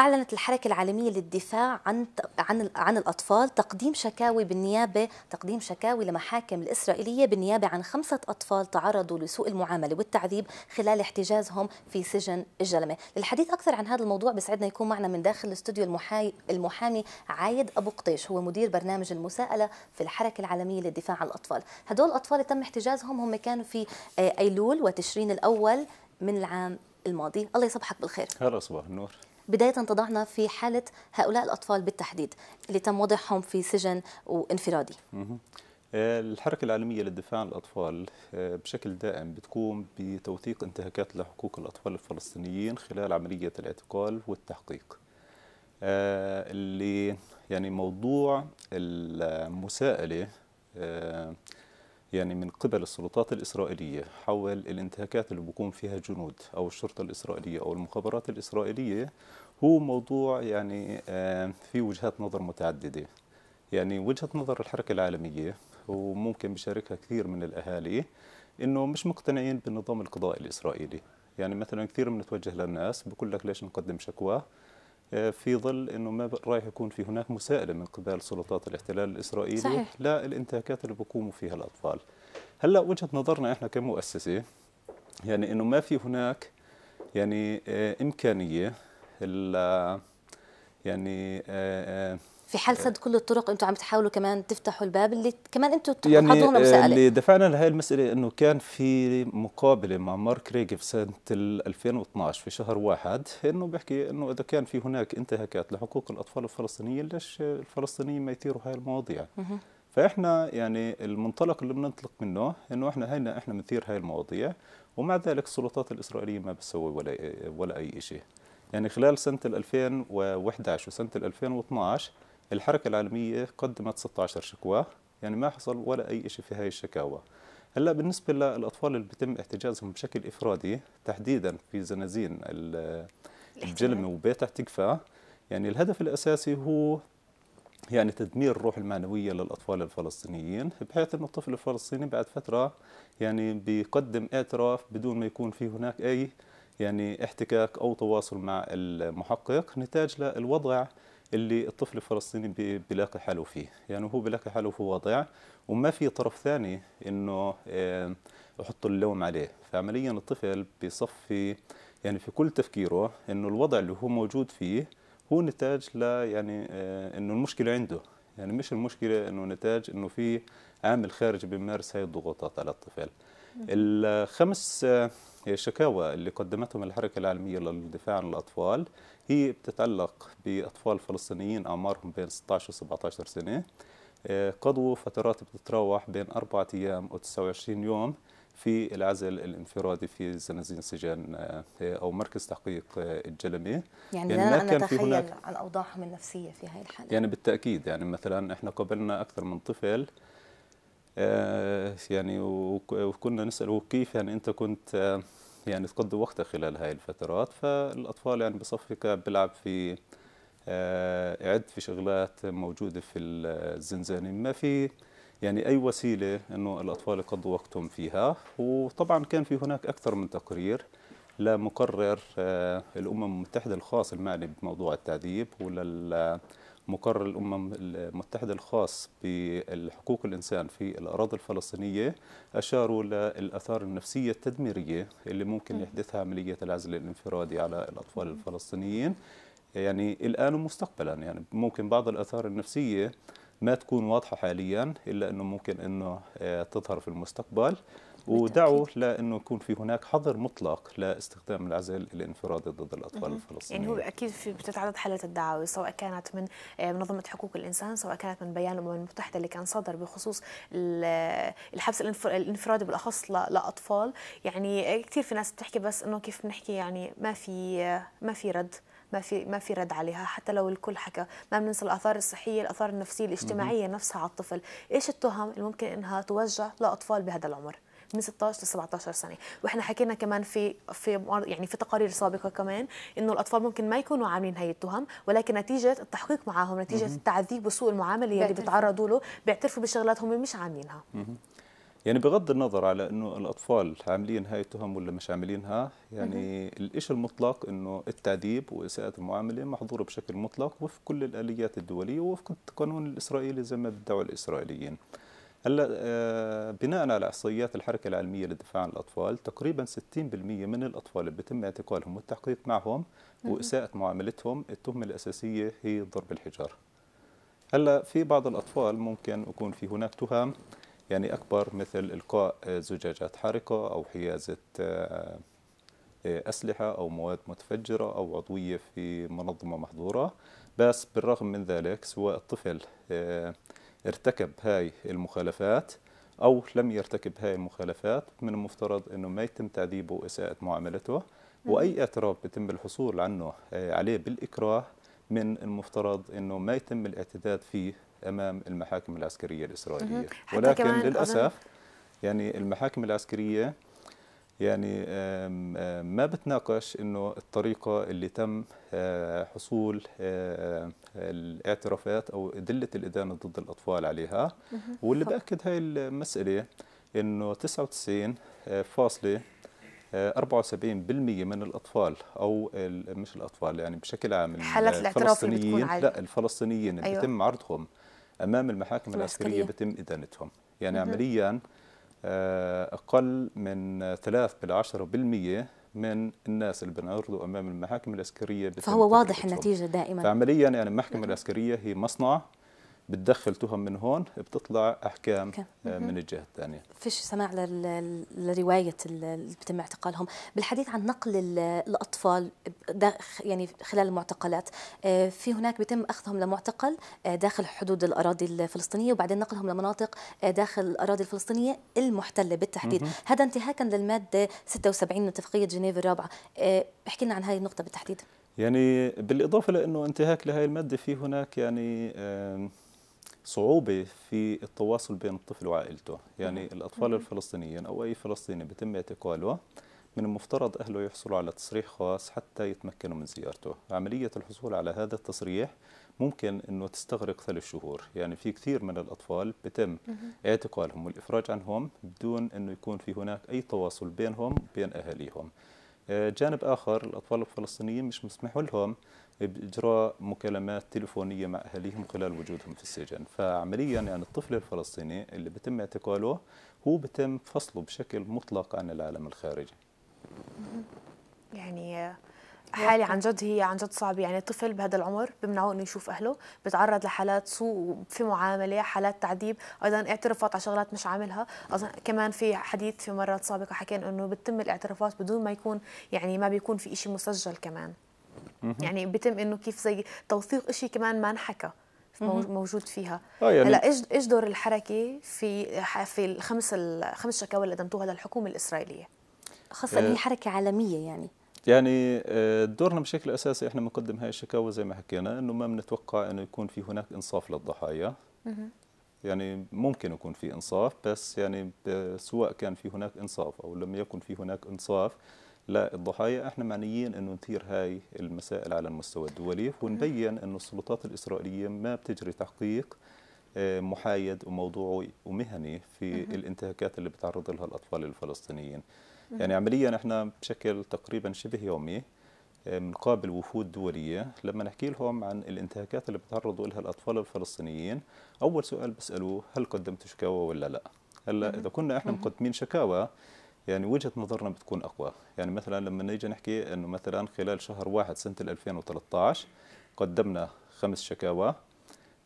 أعلنت الحركة العالمية للدفاع عن عن عن الأطفال تقديم شكاوي بالنيابة تقديم شكاوي لمحاكم الإسرائيلية بالنيابة عن خمسة أطفال تعرضوا لسوء المعاملة والتعذيب خلال احتجازهم في سجن الجلمة للحديث أكثر عن هذا الموضوع بسعدنا يكون معنا من داخل الاستوديو المحاي... المحامي عايد أبو قطيش هو مدير برنامج المساءلة في الحركة العالمية للدفاع عن الأطفال هدول الأطفال اللي تم احتجازهم هم كانوا في آه، أيلول وتشرين الأول من العام الماضي الله يصبحك بالخير هلا صباح النور بداية تضعنا في حالة هؤلاء الأطفال بالتحديد اللي تم وضعهم في سجن وانفرادي آه، الحركة العالمية للدفاع عن الأطفال آه، بشكل دائم بتقوم بتوثيق انتهاكات لحقوق الأطفال الفلسطينيين خلال عملية الاعتقال والتحقيق آه، اللي يعني موضوع المساءلة يعني من قبل السلطات الإسرائيلية حول الانتهاكات اللي بيقوم فيها جنود أو الشرطة الإسرائيلية أو المخابرات الإسرائيلية هو موضوع يعني آه، في وجهات نظر متعددة يعني وجهة نظر الحركة العالمية وممكن بشاركها كثير من الأهالي إنه مش مقتنعين بالنظام القضائي الإسرائيلي يعني مثلا كثير بنتوجه للناس بقول لك ليش نقدم شكوى آه، في ظل انه ما رايح يكون في هناك مساءله من قبل سلطات الاحتلال الاسرائيلي صحيح. لا الانتهاكات اللي بقوموا فيها الاطفال هلا وجهه نظرنا احنا كمؤسسه يعني انه ما في هناك يعني آه، امكانيه يعني آه، في حال سد كل الطرق انتم عم تحاولوا كمان تفتحوا الباب اللي كمان انتم يعني آه، مسألة. اللي دفعنا لهي المساله انه كان في مقابله مع مارك ريجي في سنه 2012 في شهر واحد انه بحكي انه اذا كان في هناك انتهاكات لحقوق الاطفال الفلسطينيين ليش الفلسطينيين ما يثيروا هاي المواضيع؟ فاحنا يعني المنطلق اللي بننطلق منه انه احنا هينا احنا بنثير هاي المواضيع ومع ذلك السلطات الاسرائيليه ما بتسوي ولا ولا اي شيء. يعني خلال سنه 2011 وسنه 2012 الحركة العالمية قدمت 16 شكوى يعني ما حصل ولا أي شيء في هاي الشكاوى هلا بالنسبة للأطفال اللي بيتم احتجازهم بشكل إفرادي تحديدا في زنازين الجلمة وبيت تحت يعني الهدف الأساسي هو يعني تدمير الروح المعنوية للأطفال الفلسطينيين بحيث أن الطفل الفلسطيني بعد فترة يعني بيقدم اعتراف بدون ما يكون في هناك أي يعني احتكاك أو تواصل مع المحقق نتاج للوضع اللي الطفل الفلسطيني بيلاقي حاله فيه يعني هو بيلاقي حاله في وضع وما في طرف ثاني انه آه، يحط اللوم عليه فعمليا الطفل بيصفي يعني في كل تفكيره انه الوضع اللي هو موجود فيه هو نتاج ل يعني آه، انه المشكله عنده يعني مش المشكله انه نتاج انه في عامل خارجي بيمارس هاي الضغوطات على الطفل الخمس آه، هي الشكاوى اللي قدمتهم الحركة العالمية للدفاع عن الأطفال هي بتتعلق بأطفال فلسطينيين أعمارهم بين 16 و 17 سنة آه، قضوا فترات بتتراوح بين أربعة أيام و 29 يوم في العزل الانفرادي في زنازين سجن آه، او مركز تحقيق آه، الجلمه يعني, يعني لا كان في هناك عن اوضاعهم النفسيه في هاي الحاله يعني بالتاكيد يعني مثلا احنا قابلنا اكثر من طفل آه، يعني وكنا نسأله كيف يعني أنت كنت آه، يعني تقضي وقتك خلال هاي الفترات فالأطفال يعني بصفك بلعب في آه، عد في شغلات موجودة في الزنزانه ما في يعني أي وسيلة أنه الأطفال يقضوا وقتهم فيها وطبعا كان في هناك أكثر من تقرير لمقرر الأمم المتحدة الخاص المعني بموضوع التعذيب ولل مقرر الأمم المتحدة الخاص بحقوق الإنسان في الأراضي الفلسطينية أشاروا للأثار النفسية التدميرية اللي ممكن يحدثها عملية العزل الانفرادي على الأطفال الفلسطينيين يعني الآن ومستقبلا يعني ممكن بعض الأثار النفسية ما تكون واضحة حاليا إلا أنه ممكن أنه آه، تظهر في المستقبل ودعوا لانه يكون في هناك حظر مطلق لاستخدام العزل الانفرادي ضد الاطفال الفلسطينيين. يعني هو اكيد في بتتعدد حالات الدعاوي سواء كانت آه، من منظمه حقوق الانسان سواء كانت من بيان الامم المتحده اللي كان صدر بخصوص آه، الحبس الانفرادي بالاخص لاطفال يعني آه، كثير في ناس بتحكي بس انه كيف بنحكي يعني ما في ما في رد ما في ما في رد عليها حتى لو الكل حكى ما بننسى الاثار الصحيه الاثار النفسيه الاجتماعيه نفسها على الطفل ايش التهم اللي ممكن انها توجه لاطفال بهذا العمر من 16 ل 17 سنه واحنا حكينا كمان في في يعني في تقارير سابقه كمان انه الاطفال ممكن ما يكونوا عاملين هي التهم ولكن نتيجه التحقيق معهم نتيجه التعذيب وسوء المعامله اللي بيتعرضوا له بيعترفوا بشغلات هم مش عاملينها يعني بغض النظر على انه الاطفال عاملين هاي التهم ولا مش عاملينها يعني الشيء المطلق انه التعذيب واساءه المعامله محظوره بشكل مطلق وفق كل الاليات الدوليه ووفق القانون الاسرائيلي زي ما بدعوا الاسرائيليين هلا آه، بناء على احصائيات الحركه العلميه للدفاع عن الاطفال تقريبا 60% من الاطفال اللي بيتم اعتقالهم والتحقيق معهم واساءه معاملتهم التهمه الاساسيه هي ضرب الحجار هلا في بعض الاطفال ممكن يكون في هناك تهم يعني اكبر مثل القاء آه، زجاجات حارقه او حيازه آه، اسلحه او مواد متفجره او عضويه في منظمه محظوره بس بالرغم من ذلك سواء الطفل ارتكب هاي المخالفات أو لم يرتكب هاي المخالفات من المفترض أنه ما يتم تعذيبه وإساءة معاملته وأي اعتراف يتم الحصول عنه آه، عليه بالإكراه من المفترض أنه ما يتم الاعتداد فيه أمام المحاكم العسكرية الإسرائيلية ولكن للأسف يعني المحاكم العسكرية يعني ما بتناقش انه الطريقه اللي تم آه، حصول آه، الاعترافات او ادله الادانه ضد الاطفال عليها واللي باكد هاي المساله انه 99 آه، فاصله 74% من الاطفال او مش الاطفال يعني بشكل عام حالات الاعتراف اللي بتكون عالي. لا الفلسطينيين أيوة. اللي بيتم عرضهم امام المحاكم العسكريه بيتم ادانتهم يعني عمليا آه، أقل من 3 بالعشرة بالمية من الناس اللي بنعرضوا امام المحاكم العسكريه فهو واضح النتيجه دائما فعمليا يعني المحكمه العسكريه هي مصنع بتدخل تهم من هون بتطلع احكام آه، من الجهه الثانيه فيش سماع لروايه اللي بتم اعتقالهم بالحديث عن نقل الاطفال يعني خلال المعتقلات آه، في هناك بيتم اخذهم لمعتقل آه، داخل حدود الاراضي الفلسطينيه وبعدين نقلهم لمناطق داخل الاراضي الفلسطينيه المحتله بالتحديد هذا انتهاكا للماده 76 من اتفاقيه جنيف الرابعه احكي لنا عن هذه النقطه بالتحديد يعني بالإضافة لأنه انتهاك لهذه المادة في هناك يعني صعوبة في التواصل بين الطفل وعائلته يعني الأطفال الفلسطينيين أو أي فلسطيني بتم اعتقاله من المفترض أهله يحصلوا على تصريح خاص حتى يتمكنوا من زيارته عملية الحصول على هذا التصريح ممكن أنه تستغرق ثلاث شهور يعني في كثير من الأطفال بتم اعتقالهم والإفراج عنهم بدون أنه يكون في هناك أي تواصل بينهم وبين أهاليهم جانب آخر الأطفال الفلسطينيين مش مسموح لهم بإجراء مكالمات تلفونيه مع أهاليهم خلال وجودهم في السجن فعمليا يعني الطفل الفلسطيني اللي بتم اعتقاله هو بتم فصله بشكل مطلق عن العالم الخارجي يعني حالة عن جد هي عن جد صعبة يعني طفل بهذا العمر بمنعوه انه يشوف اهله بتعرض لحالات سوء في معاملة حالات تعذيب ايضا اعترافات على شغلات مش عاملها اظن كمان في حديث في مرات سابقة حكينا انه بتتم الاعترافات بدون ما يكون يعني ما بيكون في شيء مسجل كمان يعني بيتم انه كيف زي توثيق شيء كمان ما انحكى موجود فيها آه يعني هلا ايش ايش دور الحركه في في الخمس الخمس شكاوى اللي قدمتوها للحكومه الاسرائيليه خاصه آه. هي حركه عالميه يعني يعني آه، دورنا بشكل اساسي احنا بنقدم هاي الشكاوى زي ما حكينا انه ما بنتوقع انه يكون في هناك انصاف للضحايا يعني ممكن يكون في انصاف بس يعني آه، سواء كان في هناك انصاف او لم يكن في هناك انصاف للضحايا احنا معنيين انه نثير هاي المسائل على المستوى الدولي ونبين انه السلطات الاسرائيليه ما بتجري تحقيق آه، محايد وموضوعي ومهني في الانتهاكات اللي بتعرض لها الاطفال الفلسطينيين يعني عمليا احنا بشكل تقريبا شبه يومي بنقابل وفود دولية لما نحكي لهم عن الانتهاكات اللي بتعرضوا لها الأطفال الفلسطينيين أول سؤال بسالوه هل قدمتوا شكاوى ولا لا هلا إذا كنا احنا مقدمين شكاوى يعني وجهة نظرنا بتكون أقوى يعني مثلا لما نيجي نحكي أنه مثلا خلال شهر واحد سنة 2013 قدمنا خمس شكاوى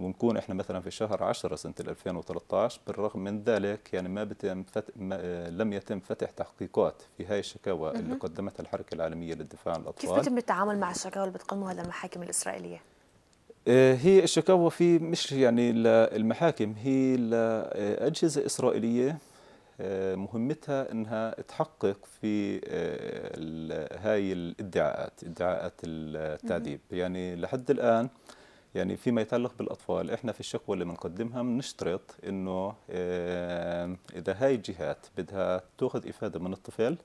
ونكون احنا مثلا في شهر 10 سنه 2013 بالرغم من ذلك يعني ما بتم فت... ما... لم يتم فتح تحقيقات في هاي الشكاوى اللي قدمتها الحركه العالميه للدفاع عن الاطفال كيف بتم التعامل مع الشكاوى اللي بتقدمها للمحاكم الاسرائيليه؟ آه، هي الشكاوى في مش يعني للمحاكم هي لأجهزة آه، إسرائيلية آه، مهمتها انها تحقق في هاي الادعاءات ادعاءات التعذيب يعني لحد الان يعني فيما يتعلق بالاطفال احنا في الشكوى اللي بنقدمها بنشترط انه اذا هاي الجهات بدها تاخذ افاده من الطفل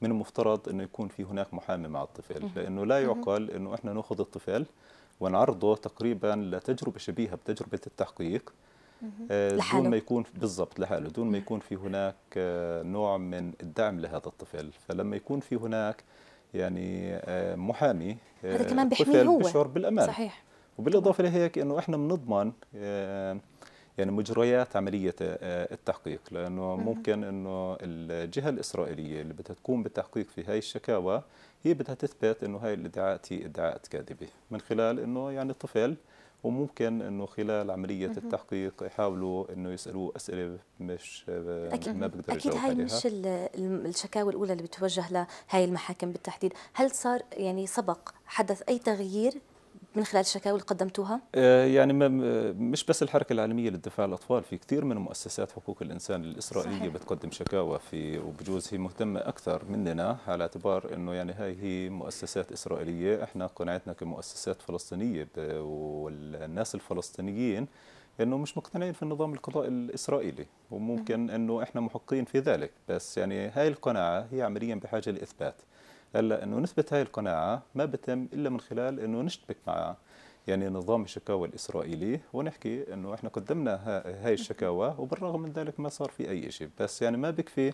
من المفترض انه يكون في هناك محامي مع الطفل لانه لا يعقل انه احنا ناخذ الطفل ونعرضه تقريبا لتجربه شبيهه بتجربه التحقيق لحاله. دون ما يكون بالضبط لحاله دون ما يكون في هناك آه، نوع من الدعم لهذا الطفل فلما يكون في هناك يعني آه، محامي هذا آه، كمان بيحميه هو بالامان صحيح وبالاضافه لهيك انه احنا بنضمن آه، يعني مجريات عمليه آه، التحقيق لانه ممكن انه الجهه الاسرائيليه اللي بدها تقوم بالتحقيق في هاي الشكاوى هي بدها تثبت انه هاي الادعاءات هي ادعاءات كاذبه من خلال انه يعني طفل وممكن انه خلال عمليه التحقيق يحاولوا انه يسالوه اسئله مش آه، أكيد ما بقدر اكيد هاي عليها. مش الشكاوى الاولى اللي بتوجه لهي المحاكم بالتحديد هل صار يعني سبق حدث اي تغيير من خلال الشكاوي اللي قدمتوها؟ آه، يعني مش بس الحركه العالميه للدفاع عن الاطفال في كثير من مؤسسات حقوق الانسان الاسرائيليه صحيح. بتقدم شكاوى في وبجوز هي مهتمه اكثر مننا على اعتبار انه يعني هاي هي مؤسسات اسرائيليه احنا قناعتنا كمؤسسات فلسطينيه والناس الفلسطينيين انه مش مقتنعين في النظام القضائي الاسرائيلي وممكن انه احنا محقين في ذلك بس يعني هاي القناعه هي عمليا بحاجه لاثبات هلا انه نسبه هاي القناعه ما بتم الا من خلال انه نشتبك مع يعني نظام الشكاوى الاسرائيلي ونحكي انه احنا قدمنا هاي الشكاوى وبالرغم من ذلك ما صار في اي شيء بس يعني ما بكفي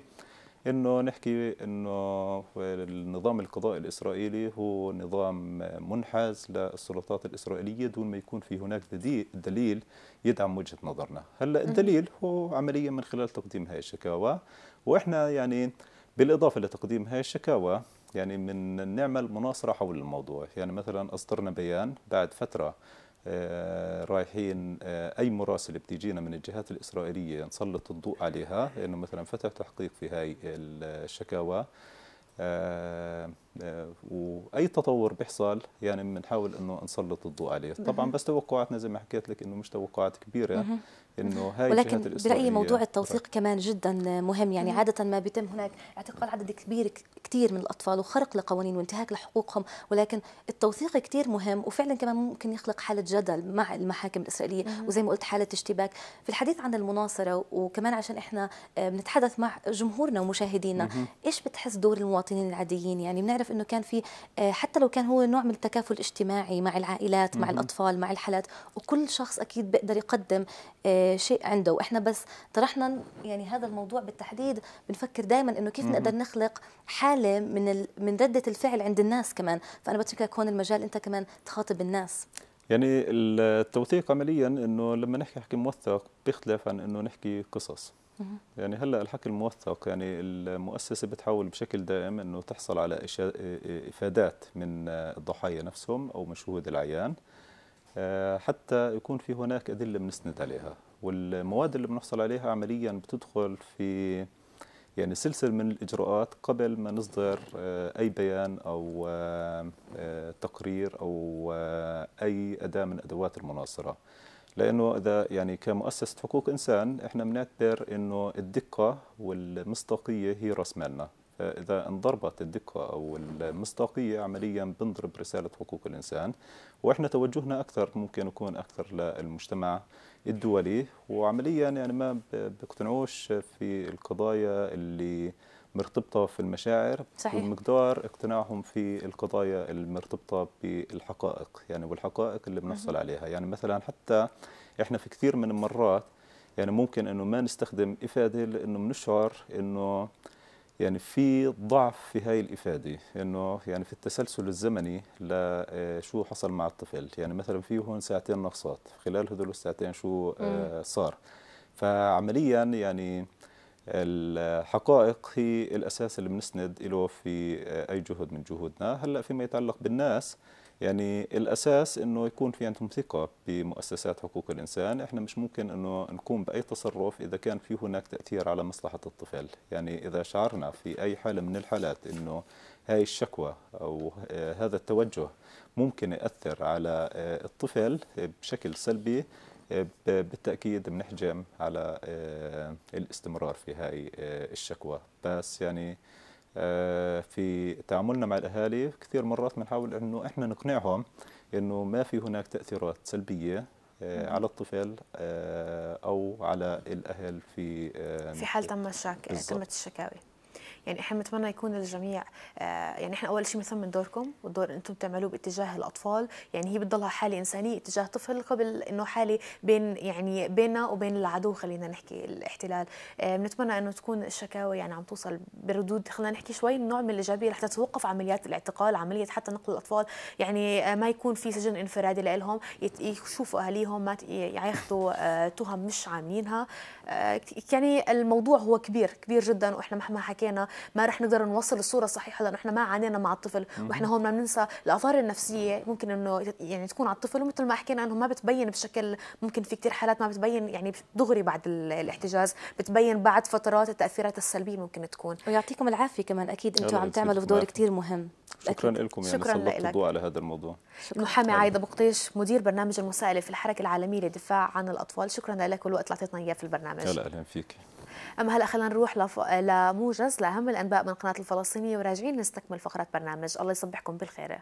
انه نحكي انه النظام القضائي الاسرائيلي هو نظام منحاز للسلطات الاسرائيليه دون ما يكون في هناك دليل يدعم وجهه نظرنا، هلا الدليل هو عمليا من خلال تقديم هاي الشكاوى واحنا يعني بالاضافه لتقديم هاي الشكاوى يعني من نعمل مناصرة حول الموضوع يعني مثلا أصدرنا بيان بعد فترة آه، رايحين آه، أي مراسل بتيجينا من الجهات الإسرائيلية نسلط الضوء عليها إنه مثلا فتح تحقيق في هاي الشكاوى آه، آه، واي تطور بيحصل يعني بنحاول انه نسلط الضوء عليه طبعا بس توقعاتنا زي ما حكيت لك انه مش توقعات كبيره انه هاي ولكن برايي موضوع التوثيق رح. كمان جدا مهم يعني عاده ما بيتم هناك اعتقال عدد كبير كثير من الاطفال وخرق لقوانين وانتهاك لحقوقهم ولكن التوثيق كثير مهم وفعلا كمان ممكن يخلق حاله جدل مع المحاكم الاسرائيليه وزي ما قلت حاله اشتباك في الحديث عن المناصره وكمان عشان احنا آه، بنتحدث مع جمهورنا ومشاهدينا ايش بتحس دور المواطنين العاديين يعني بنعرف بنعرف انه كان في آه، حتى لو كان هو نوع من التكافل الاجتماعي مع العائلات مع الاطفال مع الحالات وكل شخص اكيد بيقدر يقدم آه، شيء عنده واحنا بس طرحنا يعني هذا الموضوع بالتحديد بنفكر دائما انه كيف نقدر نخلق حاله من ال... من رده الفعل عند الناس كمان فانا بتركك هون المجال انت كمان تخاطب الناس يعني التوثيق عمليا انه لما نحكي حكي موثق بيختلف عن انه نحكي قصص يعني هلا الحكي الموثق يعني المؤسسه بتحاول بشكل دائم انه تحصل على افادات من آه، الضحايا نفسهم او من شهود العيان آه، حتى يكون في هناك ادله بنسند عليها والمواد اللي بنحصل عليها عمليا بتدخل في يعني سلسله من الاجراءات قبل ما نصدر آه، اي بيان او تقرير او اي اداه من ادوات المناصره لانه اذا يعني كمؤسسه حقوق انسان احنا بنعتبر انه الدقه والمصداقيه هي راس مالنا فاذا انضربت الدقه او المصداقيه عمليا بنضرب رساله حقوق الانسان واحنا توجهنا اكثر ممكن يكون اكثر للمجتمع الدولي وعمليا يعني ما بيقتنعوش في القضايا اللي مرتبطة في المشاعر صحيح. ومقدار اقتناعهم في القضايا المرتبطة بالحقائق يعني والحقائق اللي بنحصل عليها يعني مثلا حتى احنا في كثير من المرات يعني ممكن انه ما نستخدم افاده لانه بنشعر انه يعني في ضعف في هاي الافاده انه يعني في التسلسل الزمني لشو حصل مع الطفل يعني مثلا في هون ساعتين نقصات خلال هذول الساعتين شو آه، صار فعمليا يعني الحقائق هي الأساس اللي بنسند له في آه، أي جهد من جهودنا هلأ فيما يتعلق بالناس يعني الأساس أنه يكون في عندهم ثقة بمؤسسات حقوق الإنسان إحنا مش ممكن أنه نقوم بأي تصرف إذا كان في هناك تأثير على مصلحة الطفل يعني إذا شعرنا في أي حالة من الحالات أنه هاي الشكوى أو آه، هذا التوجه ممكن يأثر على آه، الطفل بشكل سلبي بالتاكيد بنحجم على آه، الاستمرار في هاي آه، الشكوى بس يعني آه، في تعاملنا مع الاهالي كثير مرات بنحاول انه احنا نقنعهم انه ما في هناك تاثيرات سلبيه على الطفل او على الاهل في في حال تم تمت الشكاوي يعني احنا بنتمنى يكون الجميع آه، يعني احنا اول شيء بنثمن دوركم والدور اللي انتم بتعملوه باتجاه الاطفال يعني هي بتضلها حاله انسانيه اتجاه طفل قبل انه حاله بين يعني بيننا وبين العدو خلينا نحكي الاحتلال آه، بنتمنى انه تكون الشكاوى يعني عم توصل بردود خلينا نحكي شوي نوع من الايجابيه لحتى تتوقف عمليات الاعتقال عمليه حتى نقل الاطفال يعني آه، ما يكون في سجن انفرادي لهم يشوفوا اهاليهم ما ياخذوا تهم مش عاملينها يعني الموضوع هو كبير كبير جدا واحنا مهما حكينا ما رح نقدر نوصل الصوره الصحيحه لانه احنا ما عانينا مع الطفل واحنا هون ما بننسى الاثار النفسيه ممكن انه يعني تكون على الطفل ومثل ما حكينا انه ما بتبين بشكل ممكن في كثير حالات ما بتبين يعني دغري بعد الاحتجاز بتبين بعد فترات التاثيرات السلبيه ممكن تكون ويعطيكم العافيه كمان اكيد انتم عم تعملوا في دور كثير مهم شكرا لكم يعني شكرا الضوء على هذا الموضوع المحامي عايده بقطيش مدير برنامج المساءله في الحركه العالميه للدفاع عن الاطفال شكرا لك والوقت اللي اعطيتنا اياه في البرنامج اهلا فيك أما هلا خلينا نروح لف... لموجز لأهم الأنباء من قناة الفلسطينية وراجعين نستكمل فقرة برنامج الله يصبحكم بالخير